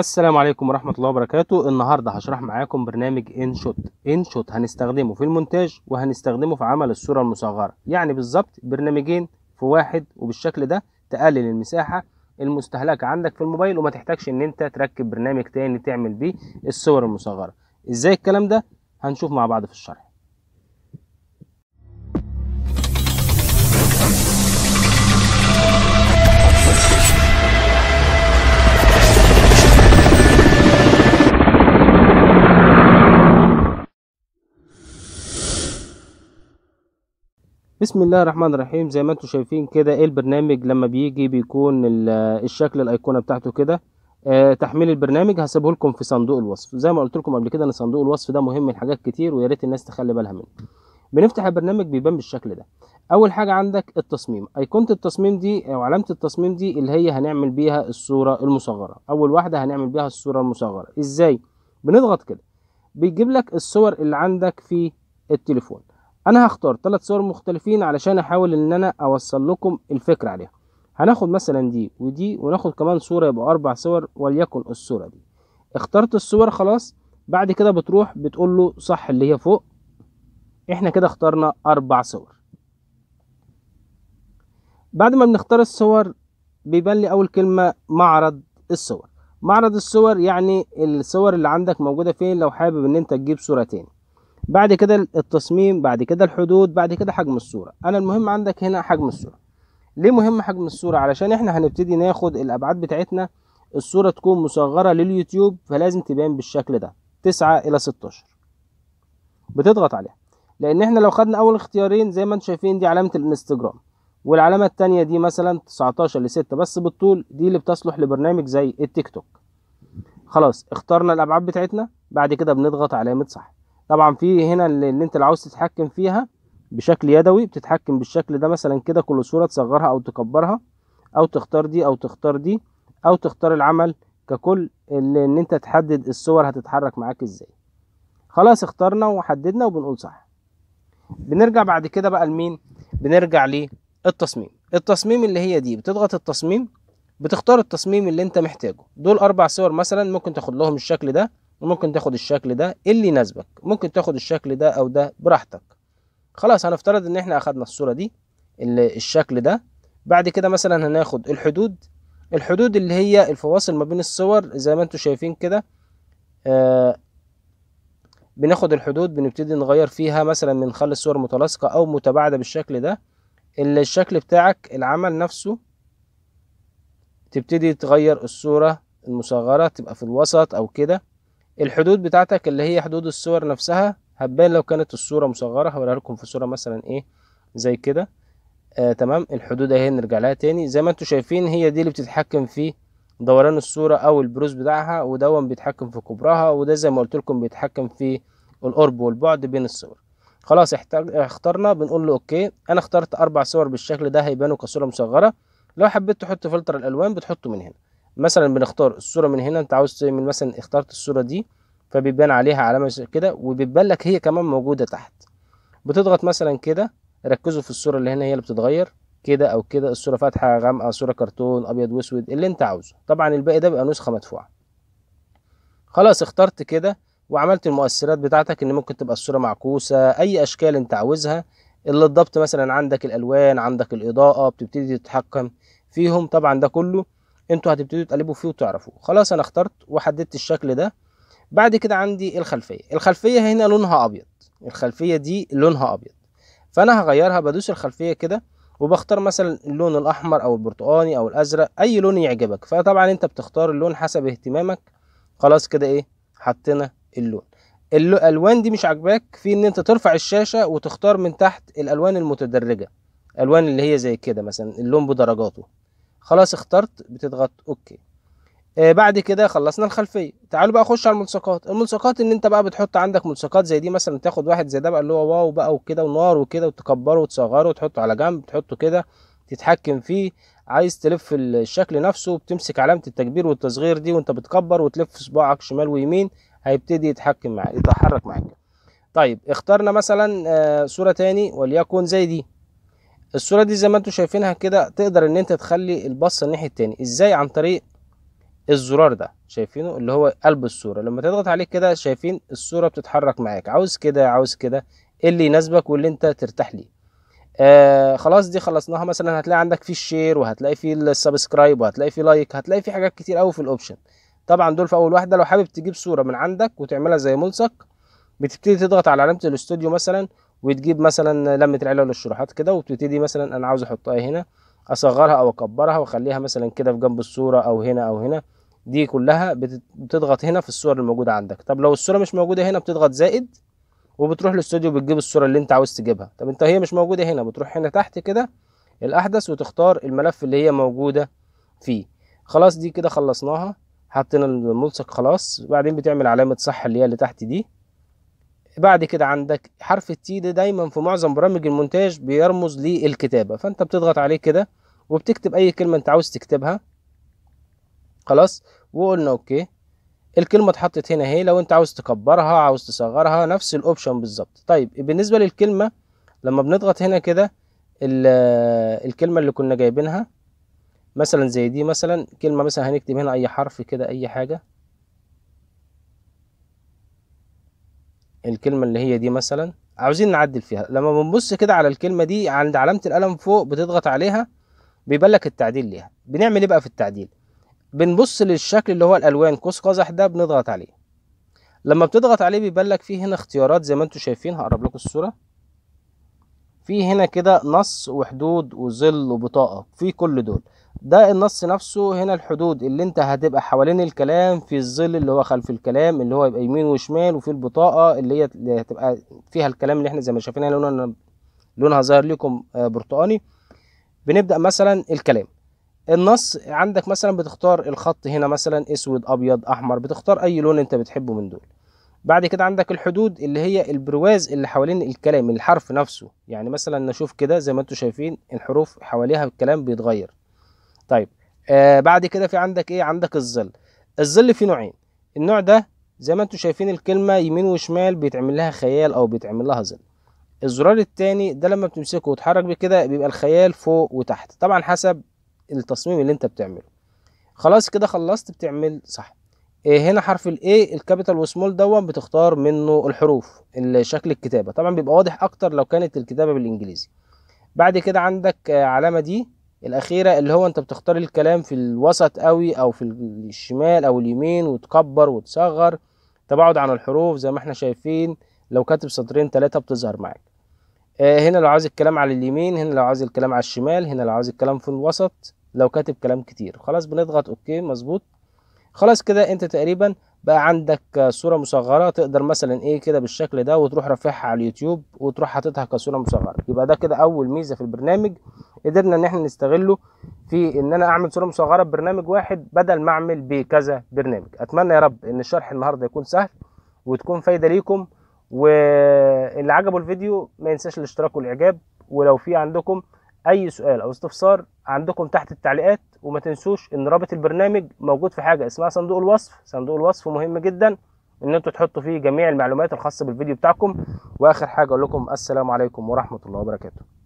السلام عليكم ورحمة الله وبركاته النهاردة هشرح معاكم برنامج انشوت انشوت هنستخدمه في المونتاج وهنستخدمه في عمل الصورة المصغرة يعني بالظبط برنامجين في واحد وبالشكل ده تقلل المساحة المستهلكة عندك في الموبايل وما تحتاجش ان انت تركب برنامج تاني تعمل بيه الصور المصغرة ازاي الكلام ده هنشوف مع بعض في الشرح بسم الله الرحمن الرحيم زي ما انتم شايفين كده ايه البرنامج لما بيجي بيكون الشكل الايقونه بتاعته كده آه تحميل البرنامج هسيبه لكم في صندوق الوصف زي ما قلت لكم قبل كده ان صندوق الوصف ده مهم لحاجات كتير ويا ريت الناس تخلي بالها منه بنفتح البرنامج بيبان بالشكل ده اول حاجه عندك التصميم ايقونه التصميم دي او علامه التصميم دي اللي هي هنعمل بيها الصوره المصغره اول واحده هنعمل بيها الصوره المصغره ازاي بنضغط كده بيجيب لك الصور اللي عندك في التليفون انا هختار ثلاث صور مختلفين علشان احاول ان انا اوصل لكم الفكره عليها هناخد مثلا دي ودي وناخد كمان صوره يبقى اربع صور وليكن الصوره دي اخترت الصور خلاص بعد كده بتروح بتقول له صح اللي هي فوق احنا كده اخترنا اربع صور بعد ما بنختار الصور بيبان لي اول كلمه معرض الصور معرض الصور يعني الصور اللي عندك موجوده فين لو حابب ان انت تجيب صوره تاني بعد كده التصميم بعد كده الحدود بعد كده حجم الصورة انا المهم عندك هنا حجم الصورة ليه مهم حجم الصورة علشان احنا هنبتدي ناخد الابعاد بتاعتنا الصورة تكون مصغرة لليوتيوب فلازم تبان بالشكل ده تسعة الى 16 بتضغط عليها لان احنا لو خدنا اول اختيارين زي ما انتم شايفين دي علامة الانستجرام والعلامة التانية دي مثلا 19 لستة بس بالطول دي اللي بتصلح لبرنامج زي التيك توك خلاص اخترنا الابعاد بتاعتنا بعد كده بنضغط علامة صح طبعا في هنا اللي انت اللي عاوز تتحكم فيها بشكل يدوي بتتحكم بالشكل ده مثلا كده كل صوره تصغرها او تكبرها او تختار دي او تختار دي او تختار العمل ككل اللي ان انت تحدد الصور هتتحرك معاك ازاي خلاص اخترنا وحددنا وبنقول صح بنرجع بعد كده بقى لمين بنرجع للتصميم التصميم اللي هي دي بتضغط التصميم بتختار التصميم اللي انت محتاجه دول اربع صور مثلا ممكن تاخد لهم الشكل ده ممكن تاخد الشكل ده اللي يناسبك ممكن تاخد الشكل ده او ده براحتك خلاص هنفترض ان احنا اخدنا الصوره دي الشكل ده بعد كده مثلا هناخد الحدود الحدود اللي هي الفواصل ما بين الصور زي ما انتم شايفين كده آه بناخد الحدود بنبتدي نغير فيها مثلا بنخلي الصور متلاصقه او متباعده بالشكل ده الشكل بتاعك العمل نفسه تبتدي تغير الصوره المصغره تبقى في الوسط او كده الحدود بتاعتك اللي هي حدود الصور نفسها هتبان لو كانت الصورة مصغرة هوريها لكم في صورة مثلا ايه زي كده آه تمام الحدود اهي نرجع لها تاني زي ما انتم شايفين هي دي اللي بتتحكم في دوران الصورة او البروز بتاعها ودون بيتحكم في كبرها وده زي ما قلت لكم بيتحكم في القرب والبعد بين الصور خلاص اخترنا بنقول له اوكي انا اخترت اربع صور بالشكل ده هيبانوا كصورة مصغرة لو حبيت تحط فلتر الالوان بتحطه من هنا مثلا بنختار الصورة من هنا انت عاوز من مثلا اخترت الصورة دي فبيبان عليها علامة كده وبتبان لك هي كمان موجودة تحت بتضغط مثلا كده ركزوا في الصورة اللي هنا هي اللي بتتغير كده او كده الصورة فاتحة غامقة صورة كرتون ابيض واسود اللي انت عاوزه طبعا الباقي ده بيبقى نسخة مدفوعة خلاص اخترت كده وعملت المؤثرات بتاعتك ان ممكن تبقى الصورة معكوسة اي اشكال انت عاوزها اللي الضبط مثلا عندك الالوان عندك الاضاءة بتبتدي تتحكم فيهم طبعا ده كله انتوا هتبتدوا تقلبوا فيه وتعرفوا خلاص انا اخترت وحددت الشكل ده بعد كده عندي الخلفيه الخلفيه هنا لونها ابيض الخلفيه دي لونها ابيض فانا هغيرها بدوس الخلفيه كده وبختار مثلا اللون الاحمر او البرتقاني او الازرق اي لون يعجبك فطبعا انت بتختار اللون حسب اهتمامك خلاص كده ايه حطينا اللون الالوان دي مش عاجباك في ان انت ترفع الشاشه وتختار من تحت الالوان المتدرجه الوان اللي هي زي كده مثلا اللون بدرجاته خلاص اخترت بتضغط اوكي آه بعد كده خلصنا الخلفيه تعالوا بقى اخش على الملصقات الملصقات ان انت بقى بتحط عندك ملصقات زي دي مثلا تاخد واحد زي ده بقى اللي هو واو بقى وكده ونار وكده وتكبره وتصغره وتحطه على جنب تحطه كده تتحكم فيه عايز تلف الشكل نفسه بتمسك علامه التكبير والتصغير دي وانت بتكبر وتلف صباعك شمال ويمين هيبتدي يتحكم معاك يتحرك معاك طيب اخترنا مثلا آه، صوره تاني وليكن زي دي الصوره دي زي ما انتم شايفينها كده تقدر ان انت تخلي البصه الناحيه التاني ازاي عن طريق الزرار ده شايفينه اللي هو قلب الصوره لما تضغط عليه كده شايفين الصوره بتتحرك معاك عاوز كده عاوز كده إيه اللي يناسبك واللي انت ترتاح ليه آه خلاص دي خلصناها مثلا هتلاقي عندك في الشير وهتلاقي في السبسكرايب وهتلاقي في لايك هتلاقي في حاجات كتير قوي في الاوبشن طبعا دول في اول واحده لو حابب تجيب صوره من عندك وتعملها زي ملصق بتبتدي تضغط على علامه الاستوديو مثلا وتجيب مثلا لمه العلل والشروحات كده وبتبتدي مثلا انا عاوز احطها هنا اصغرها او اكبرها واخليها مثلا كده في جنب الصوره او هنا او هنا دي كلها بتضغط هنا في الصور الموجوده عندك طب لو الصوره مش موجوده هنا بتضغط زائد وبتروح للاستوديو بتجيب الصوره اللي انت عاوز تجيبها طب انت هي مش موجوده هنا بتروح هنا تحت كده الاحدث وتختار الملف اللي هي موجوده فيه خلاص دي كده خلصناها حطينا الملصق خلاص وبعدين بتعمل علامه صح اللي هي اللي تحت دي بعد كده عندك حرف التي ده دايما في معظم برامج المونتاج بيرمز للكتابه فانت بتضغط عليه كده وبتكتب اي كلمه انت عاوز تكتبها خلاص وقلنا اوكي الكلمه اتحطت هنا اهي لو انت عاوز تكبرها عاوز تصغرها نفس الاوبشن بالظبط طيب بالنسبه للكلمه لما بنضغط هنا كده الكلمه اللي كنا جايبينها مثلا زي دي مثلا كلمه مثلا هنكتب هنا اي حرف كده اي حاجه الكلمه اللي هي دي مثلا عاوزين نعدل فيها لما بنبص كده على الكلمه دي عند علامه القلم فوق بتضغط عليها بيبان لك التعديل ليها بنعمل ايه بقى في التعديل بنبص للشكل اللي هو الالوان قوس قزح ده بنضغط عليه لما بتضغط عليه بيبان لك فيه هنا اختيارات زي ما انتم شايفين هقرب لكم الصوره في هنا كده نص وحدود وظل وبطاقه في كل دول ده النص نفسه هنا الحدود اللي انت هتبقى حوالين الكلام في الظل اللي هو خلف الكلام اللي هو يبقى يمين وشمال وفي البطاقه اللي هي اللي هتبقى فيها الكلام اللي احنا زي ما شايفين يعني لونها لونها ظاهر لكم آه، برتقاني بنبدا مثلا الكلام النص عندك مثلا بتختار الخط هنا مثلا اسود ابيض احمر بتختار اي لون انت بتحبه من دول بعد كده عندك الحدود اللي هي البرواز اللي حوالين الكلام الحرف نفسه يعني مثلا نشوف كده زي ما انتم شايفين الحروف حواليها الكلام بيتغير طيب آه بعد كده في عندك ايه عندك الظل الظل فيه نوعين النوع ده زي ما انتم شايفين الكلمه يمين وشمال بيتعمل لها خيال او بيتعمل لها ظل الزرار التاني ده لما بتمسكه وتحرك بيه كده بيبقى الخيال فوق وتحت طبعا حسب التصميم اللي انت بتعمله خلاص كده خلصت بتعمل صح إيه هنا حرف الاي الكابيتال وسمول دون بتختار منه الحروف شكل الكتابه طبعا بيبقى واضح اكتر لو كانت الكتابه بالانجليزي بعد كده عندك آه، علامه دي الاخيره اللي هو انت بتختار الكلام في الوسط أوي او في الشمال او اليمين وتكبر وتصغر تباعد عن الحروف زي ما احنا شايفين لو كاتب سطرين تلاتة بتظهر معاك آه هنا لو عايز الكلام على اليمين هنا لو عايز الكلام على الشمال هنا لو عايز الكلام في الوسط لو كاتب كلام كتير خلاص بنضغط اوكي مظبوط خلاص كده انت تقريبا بقى عندك صوره مصغره تقدر مثلا ايه كده بالشكل ده وتروح رافعها على اليوتيوب وتروح حاططها كصوره مصغره يبقى ده كده اول ميزه في البرنامج قدرنا ان احنا نستغله في ان انا اعمل صوره مصغره ببرنامج واحد بدل ما اعمل بكذا برنامج اتمنى يا رب ان الشرح النهارده يكون سهل وتكون فايده ليكم واللي عجبه الفيديو ما ينساش الاشتراك والاعجاب ولو في عندكم اي سؤال او استفسار عندكم تحت التعليقات وما تنسوش ان رابط البرنامج موجود في حاجه اسمها صندوق الوصف صندوق الوصف مهم جدا ان انتوا تحطوا فيه جميع المعلومات الخاصه بالفيديو بتاعكم واخر حاجه اقول لكم السلام عليكم ورحمه الله وبركاته